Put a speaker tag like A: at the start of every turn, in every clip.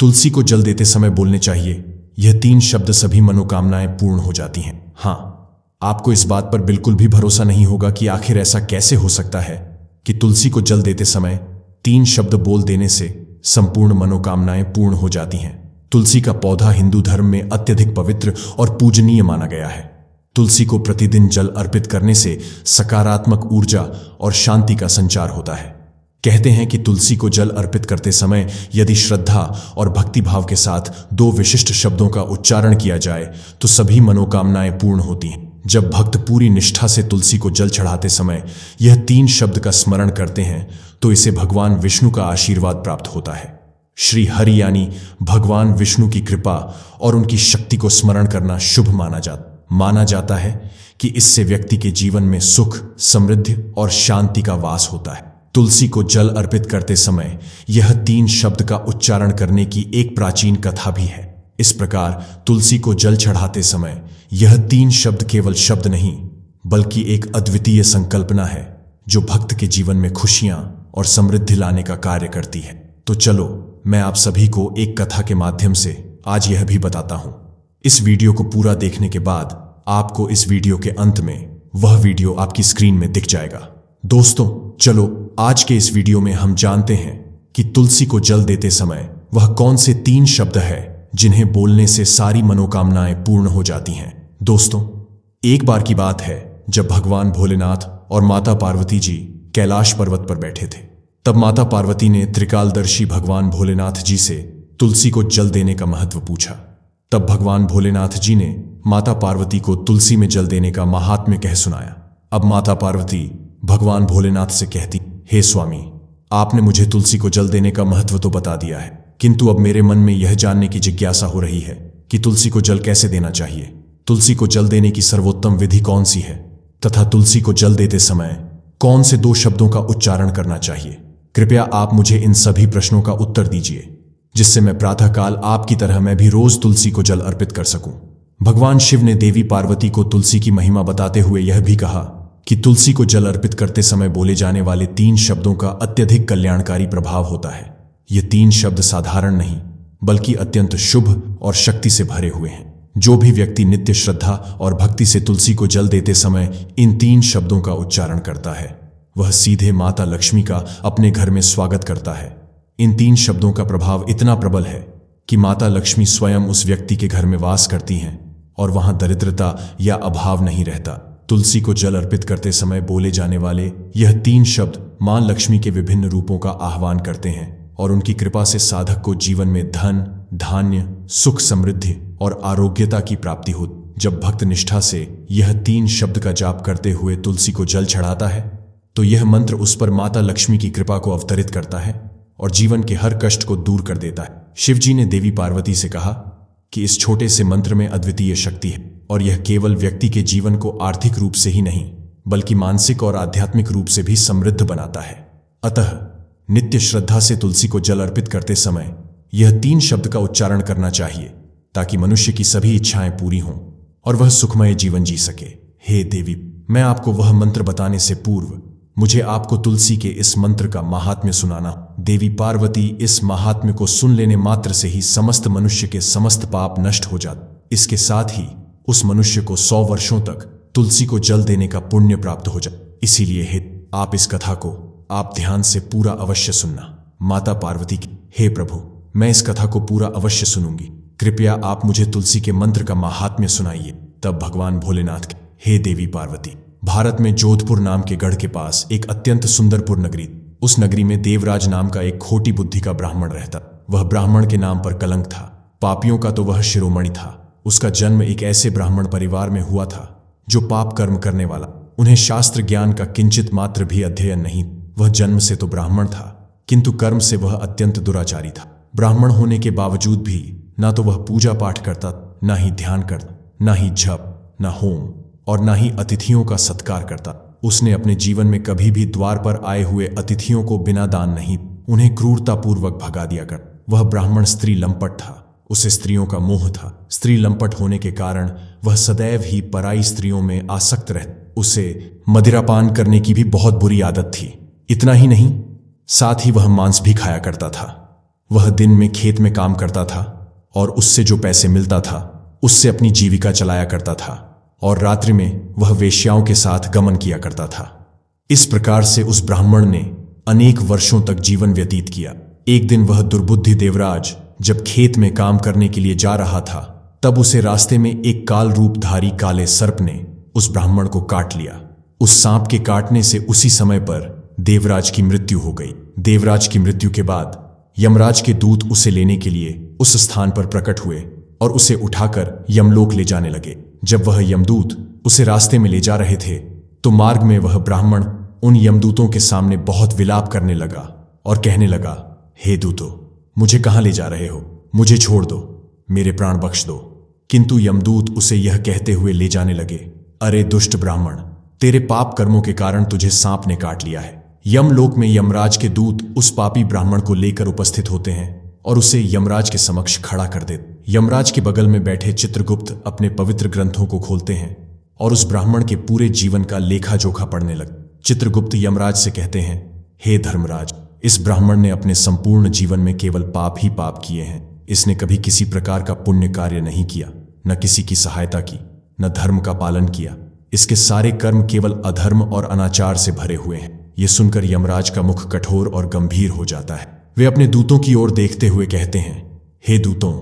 A: तुलसी को जल देते समय बोलने चाहिए यह तीन शब्द सभी मनोकामनाएं पूर्ण हो जाती हैं हाँ आपको इस बात पर बिल्कुल भी भरोसा नहीं होगा कि आखिर ऐसा कैसे हो सकता है कि तुलसी को जल देते समय तीन शब्द बोल देने से संपूर्ण मनोकामनाएं पूर्ण हो जाती हैं तुलसी का पौधा हिंदू धर्म में अत्यधिक पवित्र और पूजनीय माना गया है तुलसी को प्रतिदिन जल अर्पित करने से सकारात्मक ऊर्जा और शांति का संचार होता है कहते हैं कि तुलसी को जल अर्पित करते समय यदि श्रद्धा और भक्ति भाव के साथ दो विशिष्ट शब्दों का उच्चारण किया जाए तो सभी मनोकामनाएं पूर्ण होती हैं जब भक्त पूरी निष्ठा से तुलसी को जल चढ़ाते समय यह तीन शब्द का स्मरण करते हैं तो इसे भगवान विष्णु का आशीर्वाद प्राप्त होता है श्री हरि यानी भगवान विष्णु की कृपा और उनकी शक्ति को स्मरण करना शुभ माना जा माना जाता है कि इससे व्यक्ति के जीवन में सुख समृद्धि और शांति का वास होता है तुलसी को जल अर्पित करते समय यह तीन शब्द का उच्चारण करने की एक प्राचीन कथा भी है इस प्रकार तुलसी को जल चढ़ाते समय यह तीन शब्द केवल शब्द नहीं बल्कि एक अद्वितीय संकल्पना है जो भक्त के जीवन में खुशियां और समृद्धि लाने का कार्य करती है तो चलो मैं आप सभी को एक कथा के माध्यम से आज यह भी बताता हूं इस वीडियो को पूरा देखने के बाद आपको इस वीडियो के अंत में वह वीडियो आपकी स्क्रीन में दिख जाएगा दोस्तों चलो आज के इस वीडियो में हम जानते हैं कि तुलसी को जल देते समय वह कौन से तीन शब्द है जिन्हें बोलने से सारी मनोकामनाएं पूर्ण हो जाती हैं दोस्तों एक बार की बात है जब भगवान भोलेनाथ और माता पार्वती जी कैलाश पर्वत पर बैठे थे तब माता पार्वती ने त्रिकालदर्शी भगवान भोलेनाथ जी से तुलसी को जल देने का महत्व पूछा तब भगवान भोलेनाथ जी ने माता पार्वती को तुलसी में जल देने का महात्म्य कह सुनाया अब माता पार्वती भगवान भोलेनाथ से कहती हे स्वामी आपने मुझे तुलसी को जल देने का महत्व तो बता दिया है किंतु अब मेरे मन में यह जानने की जिज्ञासा हो रही है कि तुलसी को जल कैसे देना चाहिए तुलसी को जल देने की सर्वोत्तम विधि कौन सी है तथा तुलसी को जल देते समय कौन से दो शब्दों का उच्चारण करना चाहिए कृपया आप मुझे इन सभी प्रश्नों का उत्तर दीजिए जिससे मैं प्रातःकाल आपकी तरह मैं भी रोज तुलसी को जल अर्पित कर सकूं भगवान शिव ने देवी पार्वती को तुलसी की महिमा बताते हुए यह भी कहा कि तुलसी को जल अर्पित करते समय बोले जाने वाले तीन शब्दों का अत्यधिक कल्याणकारी प्रभाव होता है ये तीन शब्द साधारण नहीं बल्कि अत्यंत शुभ और शक्ति से भरे हुए हैं जो भी व्यक्ति नित्य श्रद्धा और भक्ति से तुलसी को जल देते समय इन तीन शब्दों का उच्चारण करता है वह सीधे माता लक्ष्मी का अपने घर में स्वागत करता है इन तीन शब्दों का प्रभाव इतना प्रबल है कि माता लक्ष्मी स्वयं उस व्यक्ति के घर में वास करती हैं और वहां दरिद्रता या अभाव नहीं रहता तुलसी को जल अर्पित करते समय बोले जाने वाले यह तीन शब्द मां लक्ष्मी के विभिन्न रूपों का आह्वान करते हैं और उनकी कृपा से साधक को जीवन में धन धान्य सुख समृद्धि और आरोग्यता की प्राप्ति हो जब भक्त निष्ठा से यह तीन शब्द का जाप करते हुए तुलसी को जल चढ़ाता है तो यह मंत्र उस पर माता लक्ष्मी की कृपा को अवतरित करता है और जीवन के हर कष्ट को दूर कर देता है शिवजी ने देवी पार्वती से कहा कि इस छोटे से मंत्र में अद्वितीय शक्ति है और यह केवल व्यक्ति के जीवन को आर्थिक रूप से ही नहीं बल्कि मानसिक और आध्यात्मिक रूप से भी समृद्ध बनाता है अतः नित्य श्रद्धा से तुलसी को जल अर्पित करते समय यह तीन शब्द का उच्चारण करना चाहिए ताकि मनुष्य की सभी इच्छाएं पूरी हों और वह सुखमय जीवन जी सके हे देवी मैं आपको वह मंत्र बताने से पूर्व मुझे आपको तुलसी के इस मंत्र का महात्म्य सुनाना देवी पार्वती इस महात्म्य को सुन लेने मात्र से ही समस्त मनुष्य के समस्त पाप नष्ट हो जाते इसके साथ ही उस मनुष्य को सौ वर्षों तक तुलसी को जल देने का पुण्य प्राप्त हो जाए इसीलिए हित आप इस कथा को आप ध्यान से पूरा अवश्य सुनना माता पार्वती की हे प्रभु मैं इस कथा को पूरा अवश्य सुनूंगी कृपया आप मुझे तुलसी के मंत्र का महात्म्य सुनाइए तब भगवान भोलेनाथ के हे देवी पार्वती भारत में जोधपुर नाम के गढ़ के पास एक अत्यंत सुंदरपुर नगरी उस नगरी में देवराज नाम का एक खोटी बुद्धि का ब्राह्मण रहता वह ब्राह्मण के नाम पर कलंक था पापियों का तो वह शिरोमणि था उसका जन्म एक ऐसे ब्राह्मण परिवार में हुआ था जो पाप कर्म करने वाला उन्हें शास्त्र ज्ञान का किंचित मात्र भी अध्ययन नहीं वह जन्म से तो ब्राह्मण था किंतु कर्म से वह अत्यंत दुराचारी था ब्राह्मण होने के बावजूद भी ना तो वह पूजा पाठ करता ना ही ध्यान करता ना ही जप ना होम और ना ही अतिथियों का सत्कार करता उसने अपने जीवन में कभी भी द्वार पर आए हुए अतिथियों को बिना दान नहीं उन्हें क्रूरतापूर्वक भगा दिया कर वह ब्राह्मण स्त्री लंपट था उसे स्त्रियों का मोह था स्त्री लंपट होने के कारण वह सदैव ही पराई स्त्रियों में आसक्त रह उसे मदिरापान करने की भी बहुत बुरी आदत थी इतना ही नहीं साथ ही वह मांस भी खाया करता था वह दिन में खेत में काम करता था और उससे जो पैसे मिलता था उससे अपनी जीविका चलाया करता था और रात्रि में वह वेश्याओं के साथ गमन किया करता था इस प्रकार से उस ब्राह्मण ने अनेक वर्षों तक जीवन व्यतीत किया एक दिन वह दुर्बुद्धि देवराज जब खेत में काम करने के लिए जा रहा था तब उसे रास्ते में एक काल रूपधारी काले सर्प ने उस ब्राह्मण को काट लिया उस सांप के काटने से उसी समय पर देवराज की मृत्यु हो गई देवराज की मृत्यु के बाद यमराज के दूत उसे लेने के लिए उस स्थान पर प्रकट हुए और उसे उठाकर यमलोक ले जाने लगे जब वह यमदूत उसे रास्ते में ले जा रहे थे तो मार्ग में वह ब्राह्मण उन यमदूतों के सामने बहुत विलाप करने लगा और कहने लगा हे दूतो मुझे कहां ले जा रहे हो मुझे छोड़ दो मेरे प्राण बख्श दो किंतु यमदूत उसे यह कहते हुए ले जाने लगे अरे दुष्ट ब्राह्मण तेरे पाप कर्मों के कारण तुझे सांप ने काट लिया है यमलोक में यमराज के दूत उस पापी ब्राह्मण को लेकर उपस्थित होते हैं और उसे यमराज के समक्ष खड़ा कर दे यमराज के बगल में बैठे चित्रगुप्त अपने पवित्र ग्रंथों को खोलते हैं और उस ब्राह्मण के पूरे जीवन का लेखा जोखा पढ़ने लग चित्रगुप्त यमराज से कहते हैं हे धर्मराज इस ब्राह्मण ने अपने संपूर्ण जीवन में केवल पाप ही पाप किए हैं इसने कभी किसी प्रकार का पुण्य कार्य नहीं किया न किसी की सहायता की न धर्म का पालन किया इसके सारे कर्म केवल अधर्म और अनाचार से भरे हुए हैं ये सुनकर यमराज का मुख कठोर और गंभीर हो जाता है वे अपने दूतों की ओर देखते हुए कहते हैं हे दूतों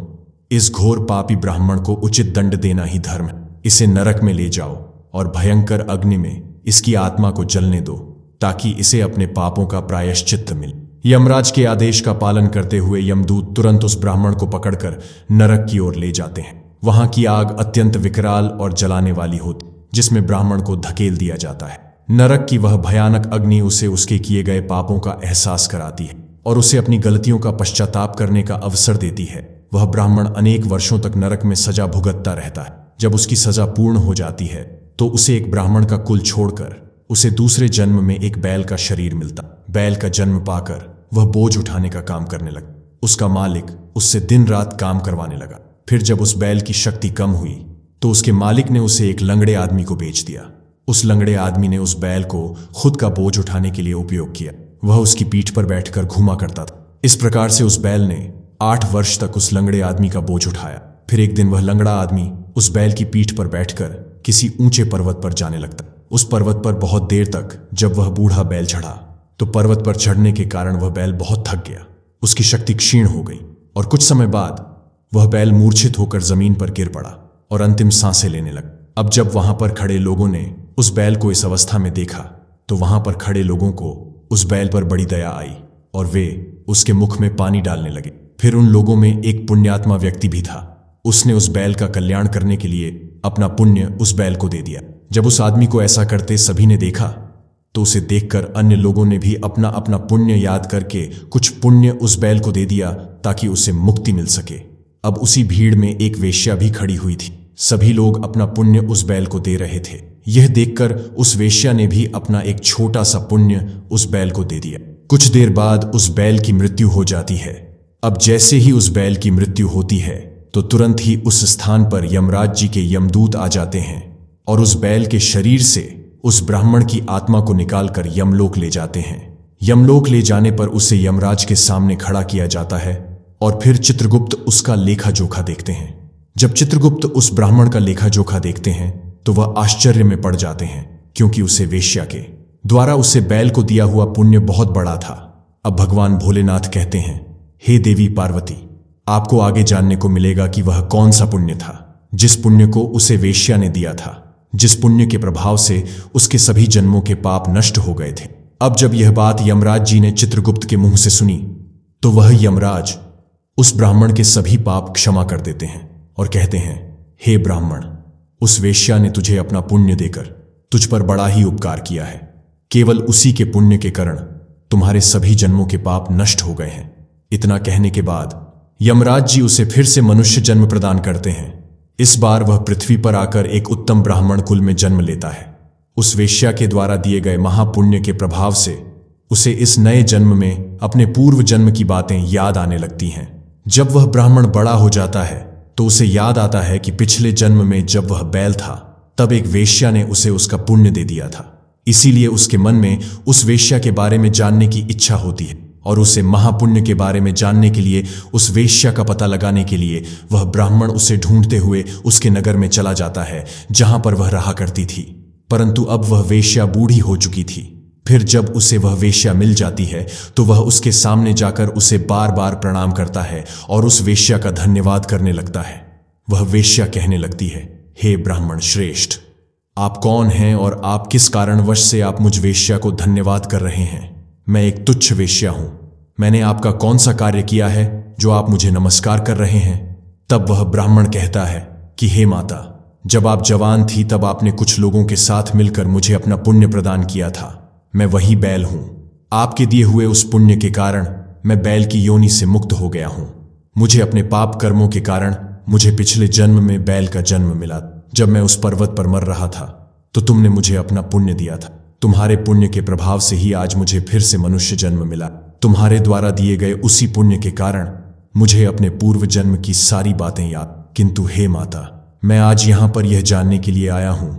A: इस घोर पापी ब्राह्मण को उचित दंड देना ही धर्म इसे नरक में ले जाओ और भयंकर अग्नि में इसकी आत्मा को जलने दो ताकि इसे अपने पापों का प्रायश्चित मिले यमराज के आदेश का पालन करते हुए यमदूत तुरंत उस ब्राह्मण को पकड़कर नरक की ओर ले जाते हैं वहां की आग अत्यंत विकराल और जलाने वाली होती जिसमें ब्राह्मण को धकेल दिया जाता है नरक की वह भयानक अग्नि उसे उसके किए गए पापों का एहसास कराती है और उसे अपनी गलतियों का पश्चाताप करने का अवसर देती है वह ब्राह्मण अनेक वर्षों तक नरक में सजा भुगतता रहता है जब उसकी सजा पूर्ण हो जाती है तो उसे एक ब्राह्मण का कुल छोड़कर उसे दूसरे जन्म में एक बैल का शरीर मिलता बैल का जन्म पाकर वह बोझ उठाने का काम करने लगा उसका मालिक उससे दिन रात काम करवाने लगा फिर जब उस बैल की शक्ति कम हुई तो उसके मालिक ने उसे एक लंगड़े आदमी को बेच दिया उस लंगड़े आदमी ने उस बैल को खुद का बोझ उठाने के लिए उपयोग किया वह उसकी पीठ पर बैठकर घूमा करता था इस प्रकार से उस बैल ने आठ वर्ष तक उस लंगड़े आदमी का बोझ उठाया फिर एक दिन वह लंगड़ा आदमी उस बैल की पीठ पर बैठकर किसी ऊंचे पर्वत पर जाने लगता उस पर्वत पर बहुत देर तक जब वह बूढ़ा बैल चढ़ा तो पर्वत पर चढ़ने के कारण वह बैल बहुत थक गया उसकी शक्ति क्षीण हो गई और कुछ समय बाद वह बैल मूर्छित होकर जमीन पर गिर पड़ा और अंतिम सांसें लेने लगा अब जब वहां पर खड़े लोगों ने उस बैल को इस अवस्था में देखा तो वहां पर खड़े लोगों को उस बैल पर बड़ी दया आई और वे उसके मुख में पानी डालने लगे फिर उन लोगों में एक पुण्यात्मा व्यक्ति भी था उसने उस बैल का कल्याण करने के लिए अपना पुण्य उस बैल को दे दिया जब उस आदमी को ऐसा करते सभी ने देखा तो उसे देखकर अन्य लोगों ने भी अपना अपना पुण्य याद करके कुछ पुण्य उस बैल को दे दिया ताकि उसे मुक्ति मिल सके अब उसी भीड़ में एक वेश्या भी खड़ी हुई थी सभी लोग अपना पुण्य उस बैल को दे रहे थे यह देखकर उस वेश्या ने भी अपना एक छोटा सा पुण्य उस बैल को दे दिया कुछ देर बाद उस बैल की मृत्यु हो जाती है अब जैसे ही उस बैल की मृत्यु होती है तो तुरंत ही उस स्थान पर यमराज जी के यमदूत आ जाते हैं और उस बैल के शरीर से उस ब्राह्मण की आत्मा को निकालकर यमलोक ले जाते हैं यमलोक ले जाने पर उसे यमराज के सामने खड़ा किया जाता है और फिर चित्रगुप्त उसका लेखा जोखा देखते हैं जब चित्रगुप्त उस ब्राह्मण का लेखा जोखा देखते हैं तो वह आश्चर्य में पड़ जाते हैं क्योंकि उसे वेश्या के द्वारा उसे बैल को दिया हुआ पुण्य बहुत बड़ा था अब भगवान भोलेनाथ कहते हैं हे देवी पार्वती आपको आगे जानने को मिलेगा कि वह कौन सा पुण्य था जिस पुण्य को उसे वेश्या ने दिया था जिस पुण्य के प्रभाव से उसके सभी जन्मों के पाप नष्ट हो गए थे अब जब यह बात यमराज जी ने चित्रगुप्त के मुंह से सुनी तो वह यमराज उस ब्राह्मण के सभी पाप क्षमा कर देते हैं और कहते हैं हे ब्राह्मण उस वेश्या ने तुझे अपना पुण्य देकर तुझ पर बड़ा ही उपकार किया है केवल उसी के पुण्य के कारण तुम्हारे सभी जन्मों के पाप नष्ट हो गए हैं इतना कहने के बाद यमराज जी उसे फिर से मनुष्य जन्म प्रदान करते हैं इस बार वह पृथ्वी पर आकर एक उत्तम ब्राह्मण कुल में जन्म लेता है उस वेश्या के द्वारा दिए गए महापुण्य के प्रभाव से उसे इस नए जन्म में अपने पूर्व जन्म की बातें याद आने लगती हैं जब वह ब्राह्मण बड़ा हो जाता है तो उसे याद आता है कि पिछले जन्म में जब वह बैल था तब एक वेश्या ने उसे उसका पुण्य दे दिया था इसीलिए उसके मन में उस वेश्या के बारे में जानने की इच्छा होती है और उसे महापुण्य के बारे में जानने के लिए उस वेश्या का पता लगाने के लिए वह ब्राह्मण उसे ढूंढते हुए उसके नगर में चला जाता है जहां पर वह रहा करती थी परंतु अब वह वेश्या बूढ़ी हो चुकी थी फिर जब उसे वह वेश्या मिल जाती है तो वह उसके सामने जाकर उसे बार बार प्रणाम करता है और उस वेश्या का धन्यवाद करने लगता है वह वेश्या कहने लगती है हे ब्राह्मण श्रेष्ठ आप कौन हैं और आप किस कारणवश से आप मुझ वेश्या को धन्यवाद कर रहे हैं मैं एक तुच्छ वेश्या हूं मैंने आपका कौन सा कार्य किया है जो आप मुझे नमस्कार कर रहे हैं तब वह ब्राह्मण कहता है कि हे माता जब आप जवान थी तब आपने कुछ लोगों के साथ मिलकर मुझे अपना पुण्य प्रदान किया था मैं वही बैल हूं आपके दिए हुए उस पुण्य के कारण मैं बैल की योनि से मुक्त हो गया हूं मुझे अपने पाप कर्मों के कारण मुझे पिछले जन्म में बैल का जन्म मिला जब मैं उस पर्वत पर मर रहा था तो तुमने मुझे अपना पुण्य दिया था तुम्हारे पुण्य के प्रभाव से ही आज मुझे फिर से मनुष्य जन्म मिला तुम्हारे द्वारा दिए गए उसी पुण्य के कारण मुझे अपने पूर्व जन्म की सारी बातें याद किंतु हे माता मैं आज यहां पर यह जानने के लिए आया हूं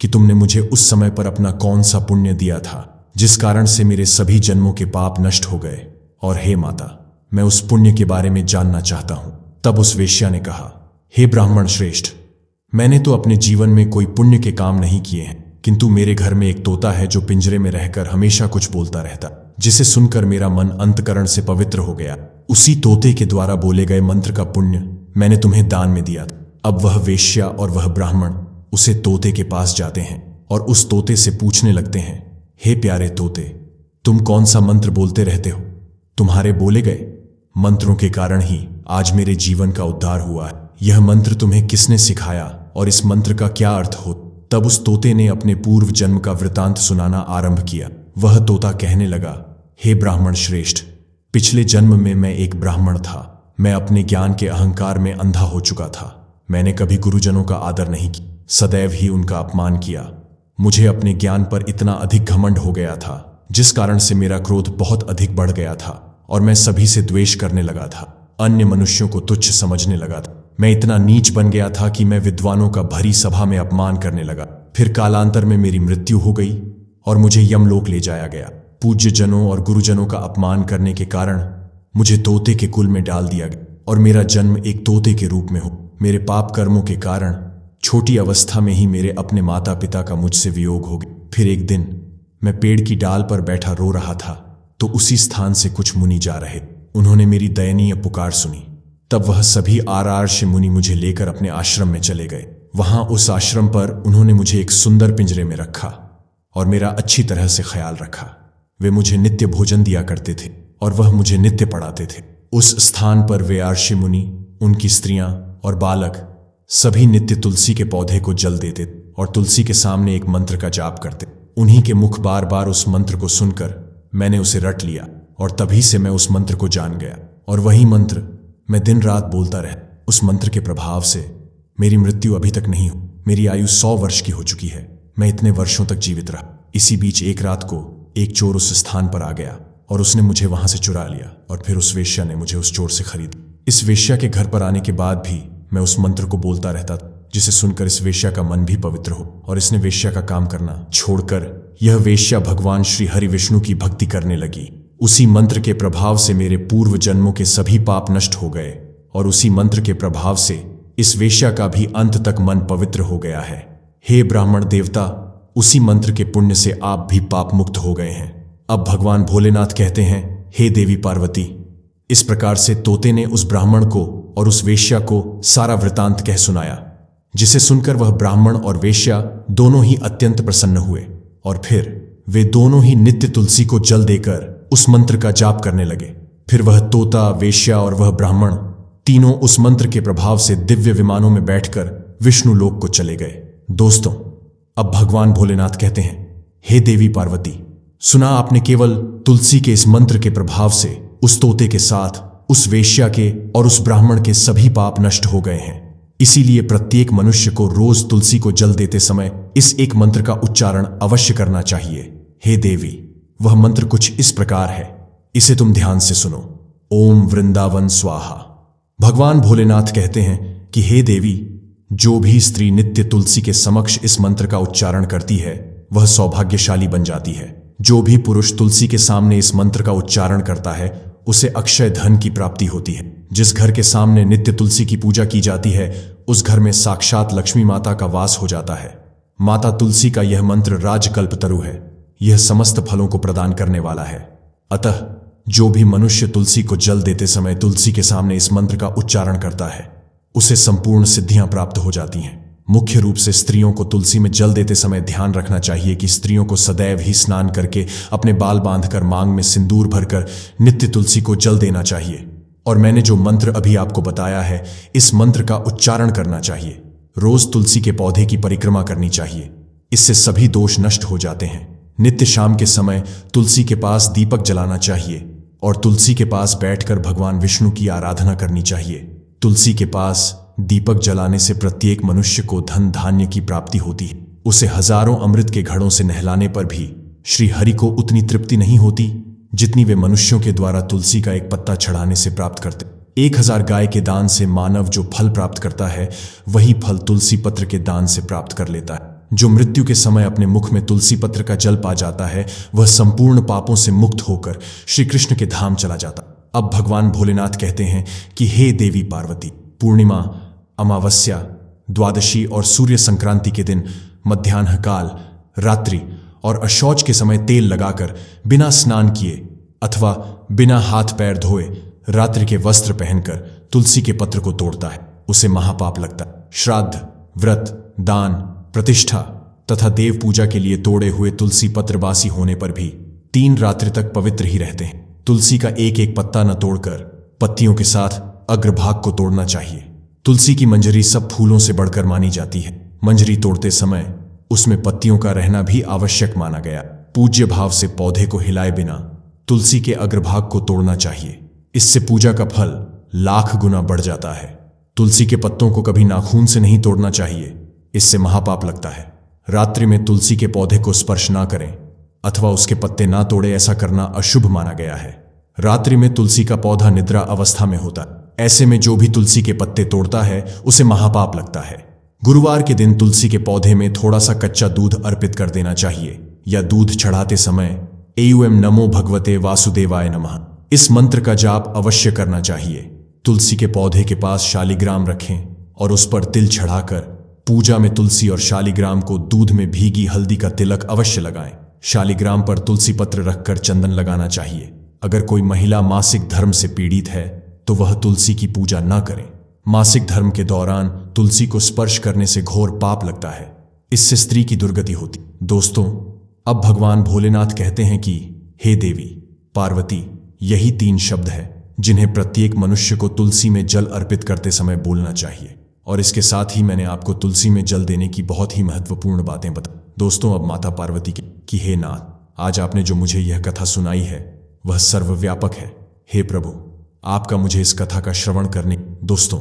A: कि तुमने मुझे उस समय पर अपना कौन सा पुण्य दिया था जिस कारण से मेरे सभी जन्मों के पाप नष्ट हो गए और हे माता मैं उस पुण्य के बारे में जानना चाहता हूं तब उस वेश्या ने कहा हे ब्राह्मण श्रेष्ठ मैंने तो अपने जीवन में कोई पुण्य के काम नहीं किए हैं किंतु मेरे घर में एक तोता है जो पिंजरे में रहकर हमेशा कुछ बोलता रहता जिसे सुनकर मेरा मन अंतकरण से पवित्र हो गया उसी तोते के द्वारा बोले गए मंत्र का पुण्य मैंने तुम्हें दान में दिया अब वह वेश्या और वह ब्राह्मण उसे तोते के पास जाते हैं और उस तोते से पूछने लगते हैं हे प्यारे तोते तुम कौन सा मंत्र बोलते रहते हो तुम्हारे बोले गए मंत्रों के कारण ही आज मेरे जीवन का उद्धार हुआ है यह मंत्र तुम्हें किसने सिखाया और इस मंत्र का क्या अर्थ हो तब उस तोते ने अपने पूर्व जन्म का वृतांत सुनाना आरंभ किया वह तोता कहने लगा हे ब्राह्मण श्रेष्ठ पिछले जन्म में मैं एक ब्राह्मण था मैं अपने ज्ञान के अहंकार में अंधा हो चुका था मैंने कभी गुरुजनों का आदर नहीं किया सदैव ही उनका अपमान किया मुझे अपने ज्ञान पर इतना अधिक घमंड हो गया था जिस कारण से मेरा क्रोध बहुत अधिक बढ़ गया था और मैं सभी से द्वेष करने लगा था अन्य मनुष्यों को तुच्छ समझने लगा था मैं इतना नीच बन गया था कि मैं विद्वानों का भरी सभा में अपमान करने लगा फिर कालांतर में मेरी मृत्यु हो गई और मुझे यमलोक ले जाया गया पूज्य जनों और गुरुजनों का अपमान करने के कारण मुझे तोते के कुल में डाल दिया गया और मेरा जन्म एक तोते के रूप में हो मेरे पाप कर्मों के कारण छोटी अवस्था में ही मेरे अपने माता पिता का मुझसे वियोग हो गया फिर एक दिन मैं पेड़ की डाल पर बैठा रो रहा था तो उसी स्थान से कुछ मुनि जा रहे उन्होंने मेरी दयनीय पुकार सुनी तब वह सभी आर आर से मुनि मुझे लेकर अपने आश्रम में चले गए वहां उस आश्रम पर उन्होंने मुझे एक सुंदर पिंजरे में रखा और मेरा अच्छी तरह से ख्याल रखा वे मुझे नित्य भोजन दिया करते थे और वह मुझे नित्य पढ़ाते थे उस स्थान पर वे आर्षि मुनि उनकी स्त्रियां और बालक सभी नित्य तुलसी के पौधे को जल देते और तुलसी के सामने एक मंत्र का जाप करते उन्हीं के मुख बार बार उस मंत्र को सुनकर मैंने उसे रट लिया और तभी से मैं उस मंत्र को जान गया और वही मंत्र मैं दिन रात बोलता रह उस मंत्र के प्रभाव से मेरी मृत्यु अभी तक नहीं हो मेरी आयु सौ वर्ष की हो चुकी है मैं इतने वर्षों तक जीवित रहा इसी बीच एक रात को एक चोर उस स्थान पर आ गया और उसने मुझे वहां से चुरा लिया और फिर उस वेश्या ने मुझे उस चोर से खरीद इस वेश्या के घर पर आने के बाद भी मैं उस मंत्र को बोलता रहता जिसे सुनकर इस वेश्या का मन भी पवित्र हो और इसने वेश्या का काम करना छोड़कर यह वेश्या भगवान श्री हरि विष्णु की भक्ति करने लगी उसी मंत्र के प्रभाव से मेरे पूर्व जन्मों के सभी पाप नष्ट हो गए और उसी मंत्र के प्रभाव से इस वेश्या का भी अंत तक मन पवित्र हो गया है हे ब्राह्मण देवता उसी मंत्र के पुण्य से आप भी पाप मुक्त हो गए हैं अब भगवान भोलेनाथ कहते हैं हे देवी पार्वती इस प्रकार से तोते ने उस ब्राह्मण को और उस वेश्या को सारा वृतांत कह सुनाया जिसे सुनकर वह ब्राह्मण और वेश्या दोनों ही अत्यंत प्रसन्न हुए और फिर वे दोनों ही नित्य तुलसी को जल देकर उस मंत्र का जाप करने लगे फिर वह तोता वेश्या और वह ब्राह्मण तीनों उस मंत्र के प्रभाव से दिव्य विमानों में बैठकर विष्णु लोक को चले गए दोस्तों अब भगवान भोलेनाथ कहते हैं हे देवी पार्वती सुना आपने केवल तुलसी के इस मंत्र के प्रभाव से उस तोते के साथ उस वेश्या के और उस ब्राह्मण के सभी पाप नष्ट हो गए हैं इसीलिए प्रत्येक मनुष्य को रोज तुलसी को जल देते समय इस एक मंत्र का उच्चारण अवश्य करना चाहिए हे देवी वह मंत्र कुछ इस प्रकार है इसे तुम ध्यान से सुनो ओम वृंदावन स्वाहा भगवान भोलेनाथ कहते हैं कि हे देवी जो भी स्त्री नित्य तुलसी के समक्ष इस मंत्र का उच्चारण करती है वह सौभाग्यशाली बन जाती है जो भी पुरुष तुलसी के सामने इस मंत्र का उच्चारण करता है उसे अक्षय धन की प्राप्ति होती है जिस घर के सामने नित्य तुलसी की पूजा की जाती है उस घर में साक्षात लक्ष्मी माता का वास हो जाता है माता तुलसी का यह मंत्र राजकल्प तरु है यह समस्त फलों को प्रदान करने वाला है अतः जो भी मनुष्य तुलसी को जल देते समय तुलसी के सामने इस मंत्र का उच्चारण करता है उसे संपूर्ण सिद्धियां प्राप्त हो जाती हैं मुख्य रूप से स्त्रियों को तुलसी में जल देते समय ध्यान रखना चाहिए कि स्त्रियों को सदैव ही स्नान करके अपने बाल बांधकर मांग में सिंदूर भरकर नित्य तुलसी को जल देना चाहिए और मैंने जो मंत्र अभी आपको बताया है इस मंत्र का उच्चारण करना चाहिए रोज तुलसी के पौधे की परिक्रमा करनी चाहिए इससे सभी दोष नष्ट हो जाते हैं नित्य शाम के समय तुलसी के पास दीपक जलाना चाहिए और तुलसी के पास बैठकर भगवान विष्णु की आराधना करनी चाहिए तुलसी के पास दीपक जलाने से प्रत्येक मनुष्य को धन धान्य की प्राप्ति होती है उसे हजारों अमृत के घड़ों से नहलाने पर भी श्री हरि को उतनी तृप्ति नहीं होती जितनी वे मनुष्यों के द्वारा तुलसी का एक पत्ता चढ़ाने से प्राप्त करते एक हजार गाय के दान से मानव जो फल प्राप्त करता है वही फल तुलसी पत्र के दान से प्राप्त कर लेता है जो मृत्यु के समय अपने मुख में तुलसी पत्र का जल पा जाता है वह संपूर्ण पापों से मुक्त होकर श्री कृष्ण के धाम चला जाता अब भगवान भोलेनाथ कहते हैं कि हे देवी पार्वती पूर्णिमा अमावस्या द्वादशी और सूर्य संक्रांति के दिन मध्यान्ह काल रात्रि और अशौच के समय तेल लगाकर बिना स्नान किए अथवा बिना हाथ पैर धोए रात्रि के वस्त्र पहनकर तुलसी के पत्र को तोड़ता है उसे महापाप लगता श्राद्ध व्रत दान प्रतिष्ठा तथा देव पूजा के लिए तोड़े हुए तुलसी पत्रवासी होने पर भी तीन रात्रि तक पवित्र ही रहते हैं तुलसी का एक एक पत्ता न तोड़कर पत्तियों के साथ अग्रभाग को तोड़ना चाहिए तुलसी की मंजरी सब फूलों से बढ़कर मानी जाती है मंजरी तोड़ते समय उसमें पत्तियों का रहना भी आवश्यक माना गया पूज्य भाव से पौधे को हिलाए बिना तुलसी के अग्रभाग को तोड़ना चाहिए इससे पूजा का फल लाख गुना बढ़ जाता है तुलसी के पत्तों को कभी नाखून से नहीं तोड़ना चाहिए इससे महापाप लगता है रात्रि में तुलसी के पौधे को स्पर्श ना करें अथवा उसके पत्ते ना तोड़े ऐसा करना अशुभ माना गया है रात्रि में तुलसी का पौधा निद्रा अवस्था में होता है ऐसे में जो भी तुलसी के पत्ते तोड़ता है उसे महापाप लगता है गुरुवार के दिन तुलसी के पौधे में थोड़ा सा कच्चा दूध अर्पित कर देना चाहिए या दूध चढ़ाते समय एम नमो भगवते वासुदेवाय नमः इस मंत्र का जाप अवश्य करना चाहिए तुलसी के पौधे के पास शालिग्राम रखें और उस पर तिल चढ़ाकर पूजा में तुलसी और शालिग्राम को दूध में भीगी हल्दी का तिलक अवश्य लगाएं शालिग्राम पर तुलसी पत्र रखकर चंदन लगाना चाहिए अगर कोई महिला मासिक धर्म से पीड़ित है तो वह तुलसी की पूजा न करें मासिक धर्म के दौरान तुलसी को स्पर्श करने से घोर पाप लगता है इससे स्त्री की दुर्गति होती दोस्तों अब भगवान भोलेनाथ कहते हैं कि हे देवी पार्वती यही तीन शब्द है जिन्हें प्रत्येक मनुष्य को तुलसी में जल अर्पित करते समय बोलना चाहिए और इसके साथ ही मैंने आपको तुलसी में जल देने की बहुत ही महत्वपूर्ण बातें बता दोस्तों अब माता पार्वती की कि हे नाथ आज आपने जो मुझे यह कथा सुनाई है वह सर्वव्यापक है हे प्रभु आपका मुझे इस कथा का श्रवण करने दोस्तों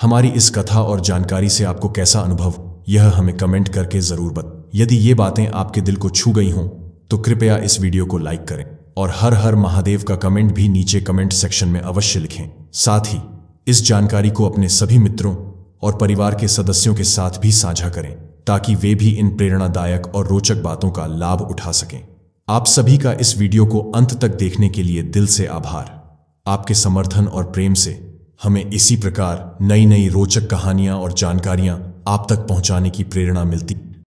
A: हमारी इस कथा और जानकारी से आपको कैसा अनुभव यह हमें कमेंट करके जरूर बत यदि ये बातें आपके दिल को छू गई हों तो कृपया इस वीडियो को लाइक करें और हर हर महादेव का कमेंट भी नीचे कमेंट सेक्शन में अवश्य लिखें साथ ही इस जानकारी को अपने सभी मित्रों और परिवार के सदस्यों के साथ भी साझा करें ताकि वे भी इन प्रेरणादायक और रोचक बातों का लाभ उठा सकें आप सभी का इस वीडियो को अंत तक देखने के लिए दिल से आभार आपके समर्थन और प्रेम से हमें इसी प्रकार नई नई रोचक कहानियां और जानकारियां आप तक पहुंचाने की प्रेरणा मिलती